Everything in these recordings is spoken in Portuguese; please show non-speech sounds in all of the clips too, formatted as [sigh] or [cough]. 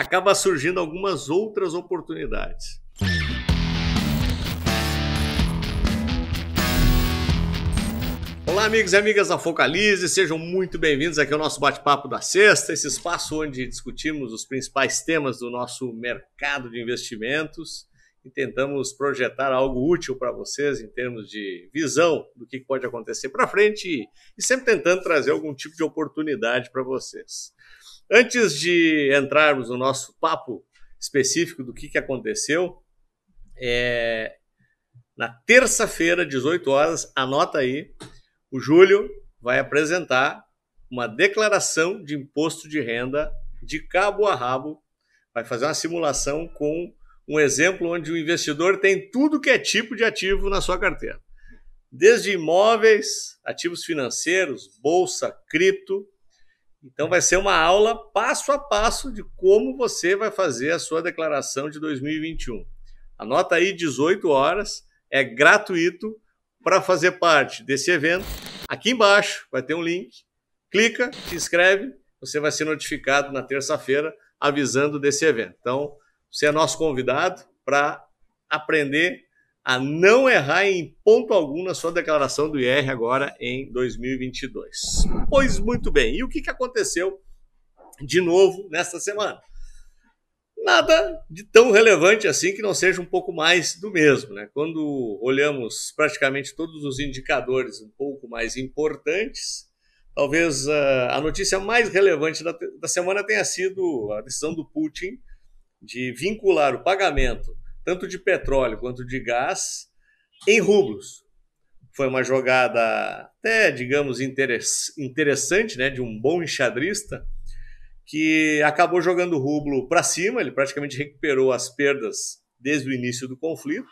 acaba surgindo algumas outras oportunidades. Olá, amigos e amigas da Focalize, sejam muito bem-vindos aqui ao nosso bate-papo da sexta, esse espaço onde discutimos os principais temas do nosso mercado de investimentos e tentamos projetar algo útil para vocês em termos de visão do que pode acontecer para frente e sempre tentando trazer algum tipo de oportunidade para vocês. Antes de entrarmos no nosso papo específico do que, que aconteceu, é... na terça-feira, 18 horas, anota aí, o Júlio vai apresentar uma declaração de imposto de renda de cabo a rabo, vai fazer uma simulação com um exemplo onde o investidor tem tudo que é tipo de ativo na sua carteira. Desde imóveis, ativos financeiros, bolsa, cripto, então vai ser uma aula passo a passo de como você vai fazer a sua declaração de 2021. Anota aí 18 horas, é gratuito para fazer parte desse evento. Aqui embaixo vai ter um link. Clica, se inscreve, você vai ser notificado na terça-feira avisando desse evento. Então, você é nosso convidado para aprender a não errar em ponto algum na sua declaração do IR agora em 2022. Pois muito bem, e o que aconteceu de novo nesta semana? Nada de tão relevante assim que não seja um pouco mais do mesmo. Né? Quando olhamos praticamente todos os indicadores um pouco mais importantes, talvez ah, a notícia mais relevante da, da semana tenha sido a decisão do Putin de vincular o pagamento tanto de petróleo quanto de gás, em rublos. Foi uma jogada até, digamos, interessante, né, de um bom enxadrista, que acabou jogando o rublo para cima, ele praticamente recuperou as perdas desde o início do conflito.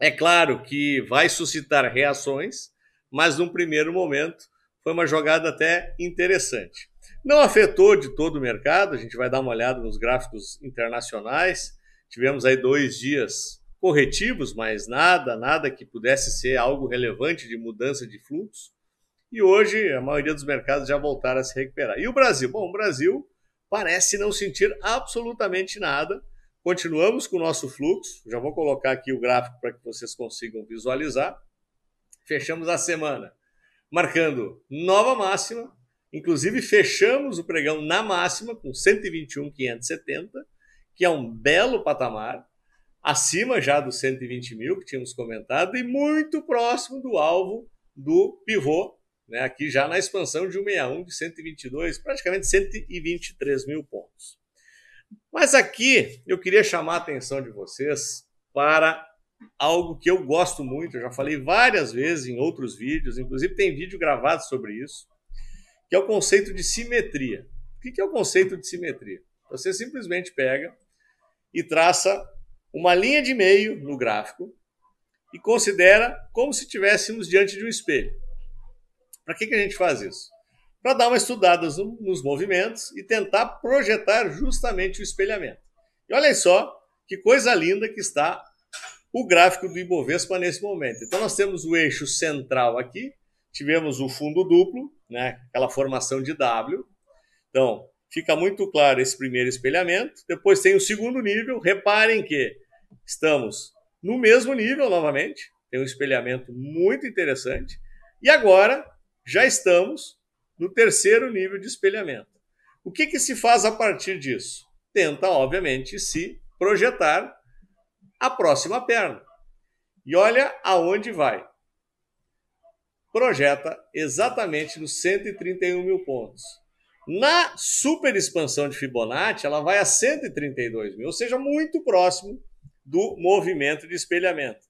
É claro que vai suscitar reações, mas num primeiro momento foi uma jogada até interessante. Não afetou de todo o mercado, a gente vai dar uma olhada nos gráficos internacionais. Tivemos aí dois dias corretivos, mas nada, nada que pudesse ser algo relevante de mudança de fluxo. E hoje a maioria dos mercados já voltaram a se recuperar. E o Brasil? Bom, o Brasil parece não sentir absolutamente nada. Continuamos com o nosso fluxo. Já vou colocar aqui o gráfico para que vocês consigam visualizar. Fechamos a semana marcando nova máxima. Inclusive, fechamos o pregão na máxima, com 121,570 que é um belo patamar, acima já dos 120 mil que tínhamos comentado e muito próximo do alvo do pivô, né, aqui já na expansão de 161 de 122, praticamente 123 mil pontos. Mas aqui eu queria chamar a atenção de vocês para algo que eu gosto muito, eu já falei várias vezes em outros vídeos, inclusive tem vídeo gravado sobre isso, que é o conceito de simetria. O que é o conceito de simetria? Você simplesmente pega e traça uma linha de meio no gráfico e considera como se estivéssemos diante de um espelho. Para que, que a gente faz isso? Para dar uma estudada nos movimentos e tentar projetar justamente o espelhamento. E olhem só que coisa linda que está o gráfico do Ibovespa nesse momento. Então nós temos o eixo central aqui, tivemos o fundo duplo, né, aquela formação de W. Então, fica muito claro esse primeiro espelhamento. Depois tem o segundo nível. Reparem que estamos no mesmo nível novamente. Tem um espelhamento muito interessante. E agora já estamos no terceiro nível de espelhamento. O que, que se faz a partir disso? Tenta, obviamente, se projetar a próxima perna. E olha aonde vai. Projeta exatamente nos 131 mil pontos. Na super expansão de Fibonacci, ela vai a 132 mil, ou seja, muito próximo do movimento de espelhamento.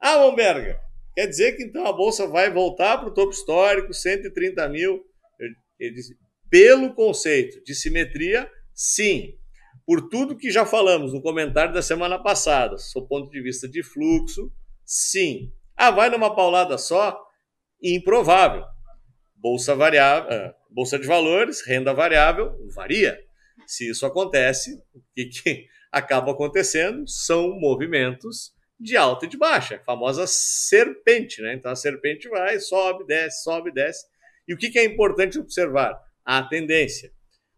Ah, Bomberga, quer dizer que então a bolsa vai voltar para o topo histórico, 130 mil? disse, pelo conceito de simetria, sim. Por tudo que já falamos no comentário da semana passada, do ponto de vista de fluxo, sim. Ah, vai numa paulada só? Improvável. Bolsa variável, ah, bolsa de valores, renda variável varia. Se isso acontece, o que, que [laughs] acaba acontecendo são movimentos de alta e de baixa, a famosa serpente, né? Então a serpente vai, sobe, desce, sobe, desce. E o que, que é importante observar? A tendência.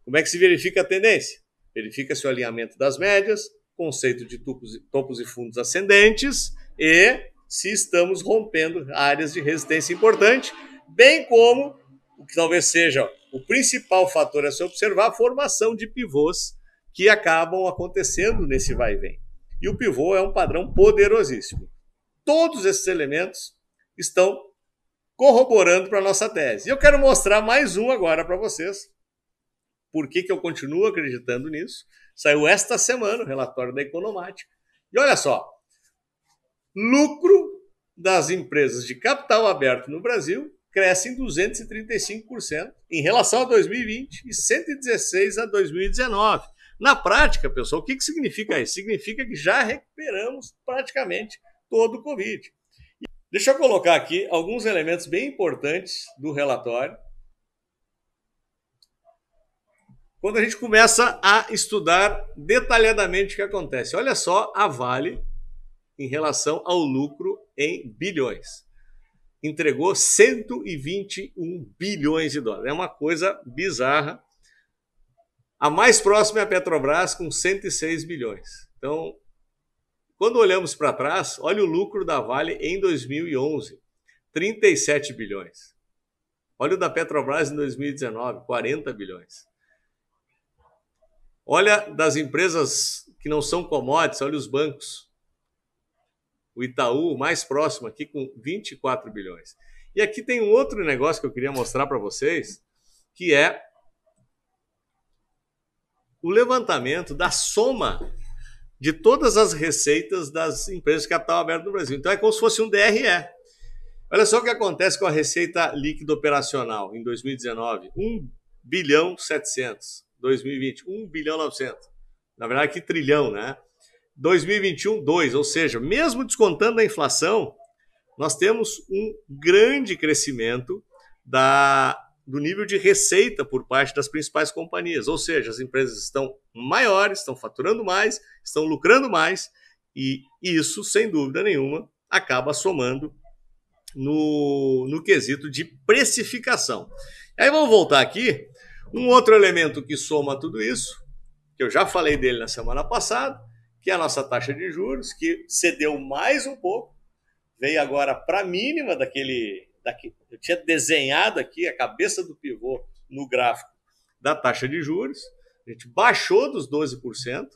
Como é que se verifica a tendência? Verifica-se o alinhamento das médias, conceito de topos, topos e fundos ascendentes e se estamos rompendo áreas de resistência importante bem como o que talvez seja o principal fator a se observar, a formação de pivôs que acabam acontecendo nesse vai e vem. E o pivô é um padrão poderosíssimo. Todos esses elementos estão corroborando para a nossa tese. E eu quero mostrar mais um agora para vocês. Por que, que eu continuo acreditando nisso? Saiu esta semana o relatório da Economática. E olha só: lucro das empresas de capital aberto no Brasil cresce em 235% em relação a 2020 e 116% a 2019. Na prática, pessoal, o que, que significa isso? Significa que já recuperamos praticamente todo o Covid. Deixa eu colocar aqui alguns elementos bem importantes do relatório. Quando a gente começa a estudar detalhadamente o que acontece, olha só a Vale em relação ao lucro em bilhões entregou 121 bilhões de dólares. É uma coisa bizarra. A mais próxima é a Petrobras, com 106 bilhões. Então, quando olhamos para trás, olha o lucro da Vale em 2011, 37 bilhões. Olha o da Petrobras em 2019, 40 bilhões. Olha das empresas que não são commodities, olha os bancos, o Itaú mais próximo aqui com 24 bilhões. E aqui tem um outro negócio que eu queria mostrar para vocês, que é o levantamento da soma de todas as receitas das empresas de capital aberto no Brasil. Então é como se fosse um DRE. Olha só o que acontece com a receita líquida operacional em 2019, 1 bilhão 700, 2020, 1 bilhão 900. Na verdade, que trilhão, né? 2021, 2, ou seja, mesmo descontando a inflação, nós temos um grande crescimento da, do nível de receita por parte das principais companhias, ou seja, as empresas estão maiores, estão faturando mais, estão lucrando mais, e isso, sem dúvida nenhuma, acaba somando no, no quesito de precificação. Aí vamos voltar aqui. Um outro elemento que soma tudo isso, que eu já falei dele na semana passada, que é a nossa taxa de juros, que cedeu mais um pouco, veio agora para a mínima daquele, daquele. Eu tinha desenhado aqui a cabeça do pivô no gráfico da taxa de juros, a gente baixou dos 12%.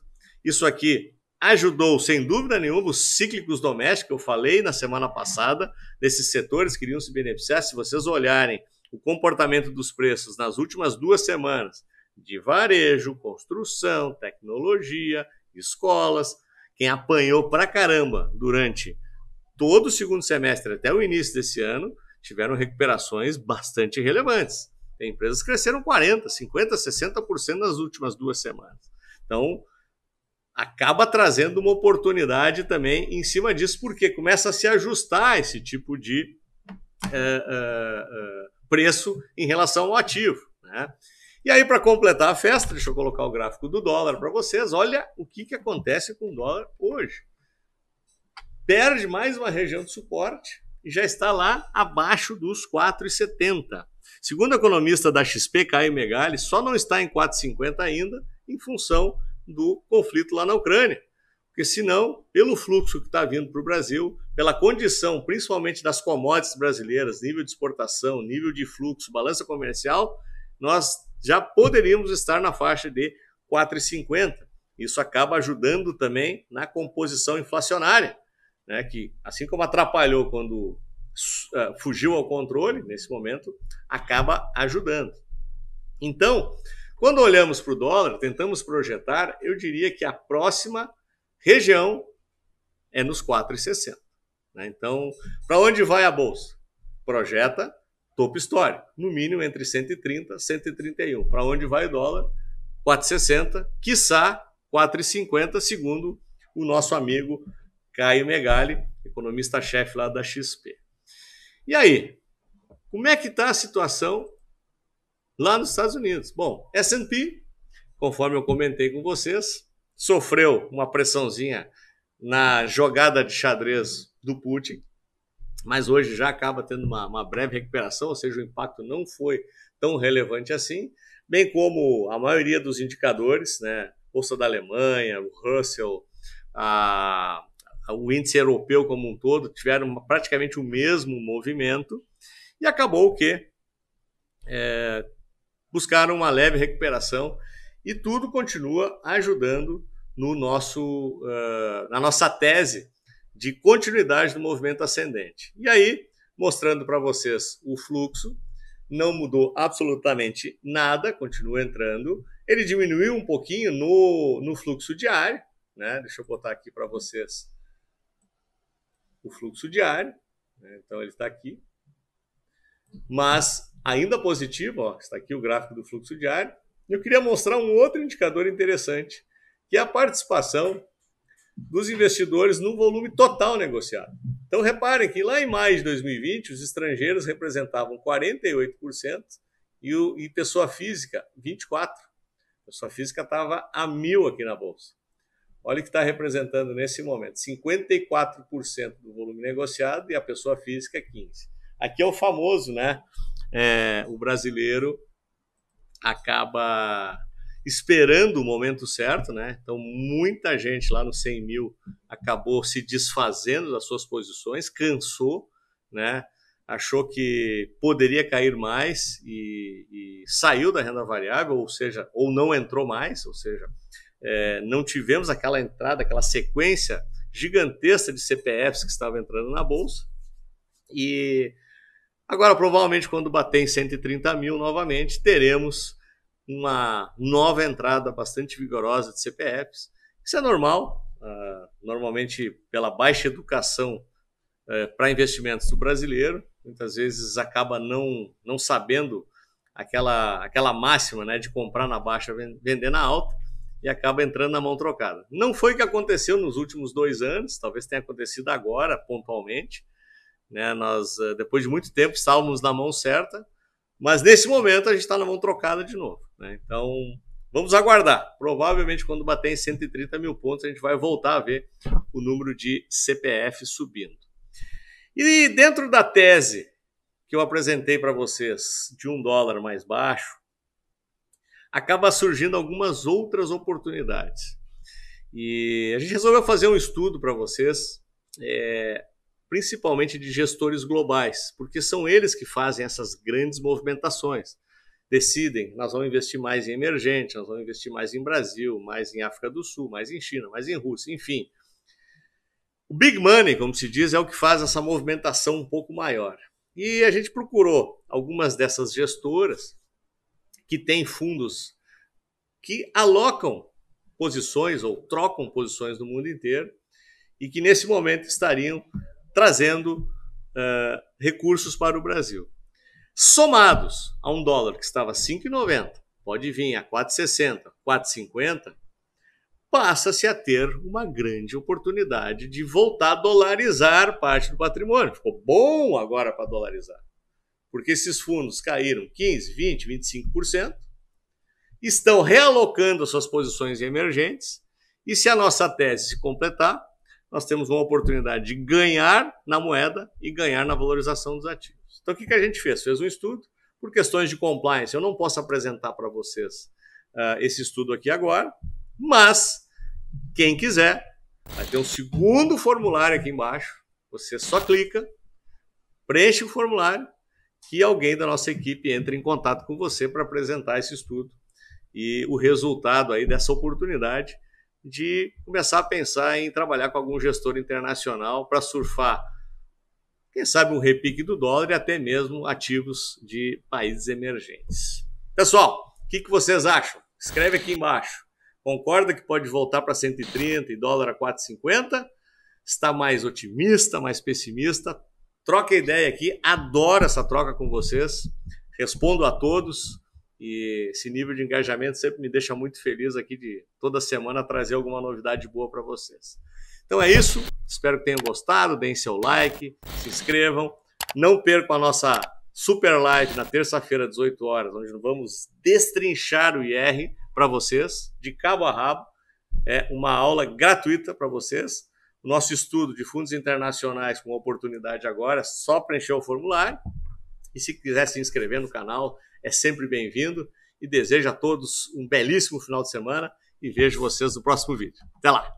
Isso aqui ajudou, sem dúvida nenhuma, os cíclicos domésticos, eu falei na semana passada, desses setores que iriam se beneficiar. Se vocês olharem o comportamento dos preços nas últimas duas semanas, de varejo, construção, tecnologia, escolas, quem apanhou pra caramba durante todo o segundo semestre até o início desse ano, tiveram recuperações bastante relevantes. Tem empresas que cresceram 40%, 50%, 60% nas últimas duas semanas. Então, acaba trazendo uma oportunidade também em cima disso, porque começa a se ajustar esse tipo de eh, eh, eh, preço em relação ao ativo. Né? E aí, para completar a festa, deixa eu colocar o gráfico do dólar para vocês. Olha o que, que acontece com o dólar hoje. Perde mais uma região de suporte e já está lá abaixo dos 4,70. Segundo o economista da XP, Caio Megali, só não está em 4,50 ainda em função do conflito lá na Ucrânia. Porque senão, pelo fluxo que está vindo para o Brasil, pela condição principalmente das commodities brasileiras, nível de exportação, nível de fluxo, balança comercial, nós já poderíamos estar na faixa de 4,50. Isso acaba ajudando também na composição inflacionária, né, que assim como atrapalhou quando uh, fugiu ao controle, nesse momento acaba ajudando. Então, quando olhamos para o dólar, tentamos projetar, eu diria que a próxima região é nos 4,60. Né? Então, para onde vai a bolsa? Projeta topo histórico, no mínimo entre 130 e 131. Para onde vai o dólar? 4,60, quiçá 4,50, segundo o nosso amigo Caio Megali, economista-chefe lá da XP. E aí, como é que está a situação lá nos Estados Unidos? Bom, S&P, conforme eu comentei com vocês, sofreu uma pressãozinha na jogada de xadrez do Putin, mas hoje já acaba tendo uma, uma, breve recuperação, ou seja, o impacto não foi tão relevante assim, bem como a maioria dos indicadores, né, Bolsa da Alemanha, o Russell, a, a, o índice europeu como um todo, tiveram praticamente o mesmo movimento, e acabou que é, buscaram uma leve recuperação, e tudo continua ajudando no nosso, uh, na nossa tese de continuidade do movimento ascendente. E aí, mostrando para vocês o fluxo, não mudou absolutamente nada, continua entrando. Ele diminuiu um pouquinho no, no fluxo diário, né? Deixa eu botar aqui para vocês o fluxo diário. Né? Então ele está aqui, mas ainda positivo, ó, está aqui o gráfico do fluxo diário. Eu queria mostrar um outro indicador interessante, que é a participação dos investidores no volume total negociado. Então, reparem que lá em maio de 2020, os estrangeiros representavam 48% e, o, e pessoa física, 24%. Pessoa física estava a mil aqui na Bolsa. Olha o que está representando nesse momento: 54% do volume negociado e a pessoa física, 15%. Aqui é o famoso, né? É, o brasileiro acaba esperando o momento certo, né? Então, muita gente lá no 100 mil acabou se desfazendo das suas posições, cansou, né? Achou que poderia cair mais e, e saiu da renda variável, ou seja, ou não entrou mais, ou seja, é, não tivemos aquela entrada, aquela sequência gigantesca de CPFs que estava entrando na bolsa. E agora, provavelmente, quando bater em 130 mil novamente, teremos uma nova entrada bastante vigorosa de CPFs. Isso é normal, uh, normalmente pela baixa educação uh, para investimentos do brasileiro, muitas vezes acaba não, não sabendo aquela, aquela máxima né, de comprar na baixa, vender na alta e acaba entrando na mão trocada. Não foi o que aconteceu nos últimos dois anos, talvez tenha acontecido agora, pontualmente. Né? Nós, eh, depois de muito tempo, estávamos na mão certa, mas nesse momento a gente está na mão trocada de novo. Né? Então, vamos aguardar. Provavelmente, quando bater em 130 mil pontos, a gente vai voltar a ver o número de CPF subindo. E dentro da tese que eu apresentei para vocês de um dólar mais baixo, acaba surgindo algumas outras oportunidades. E a gente resolveu fazer um estudo para vocês, é, principalmente de gestores globais, porque são eles que fazem essas grandes movimentações decidem, nós vamos investir mais em emergente, nós vamos investir mais em Brasil, mais em África do Sul, mais em China, mais em Rússia, enfim. O big money, como se diz, é o que faz essa movimentação um pouco maior. E a gente procurou algumas dessas gestoras que têm fundos que alocam posições ou trocam posições no mundo inteiro e que nesse momento estariam trazendo uh, recursos para o Brasil somados a um dólar que estava 5,90, pode vir a 4,60, 4,50, passa-se a ter uma grande oportunidade de voltar a dolarizar parte do patrimônio. Ficou bom agora para dolarizar, porque esses fundos caíram 15, 20, 25%, estão realocando suas posições emergentes, e se a nossa tese se completar, nós temos uma oportunidade de ganhar na moeda e ganhar na valorização dos ativos. Então, o que, que a gente fez? Fez um estudo por questões de compliance. Eu não posso apresentar para vocês uh, esse estudo aqui agora, mas quem quiser, vai ter um segundo formulário aqui embaixo. Você só clica, preenche o formulário, que alguém da nossa equipe entre em contato com você para apresentar esse estudo e o resultado aí dessa oportunidade de começar a pensar em trabalhar com algum gestor internacional para surfar quem sabe um repique do dólar e até mesmo ativos de países emergentes. Pessoal, o que, que vocês acham? Escreve aqui embaixo. Concorda que pode voltar para 130 e dólar a 4,50? Está mais otimista, mais pessimista? Troca ideia aqui, adoro essa troca com vocês. Respondo a todos e esse nível de engajamento sempre me deixa muito feliz aqui de toda semana trazer alguma novidade boa para vocês. Então é isso. Espero que tenham gostado. Deem seu like, se inscrevam. Não percam a nossa super live na terça-feira, às 18 horas, onde vamos destrinchar o IR para vocês, de cabo a rabo. É uma aula gratuita para vocês. O nosso estudo de fundos internacionais com oportunidade agora é só preencher o formulário. E se quiser se inscrever no canal, é sempre bem-vindo. E desejo a todos um belíssimo final de semana e vejo vocês no próximo vídeo. Até lá!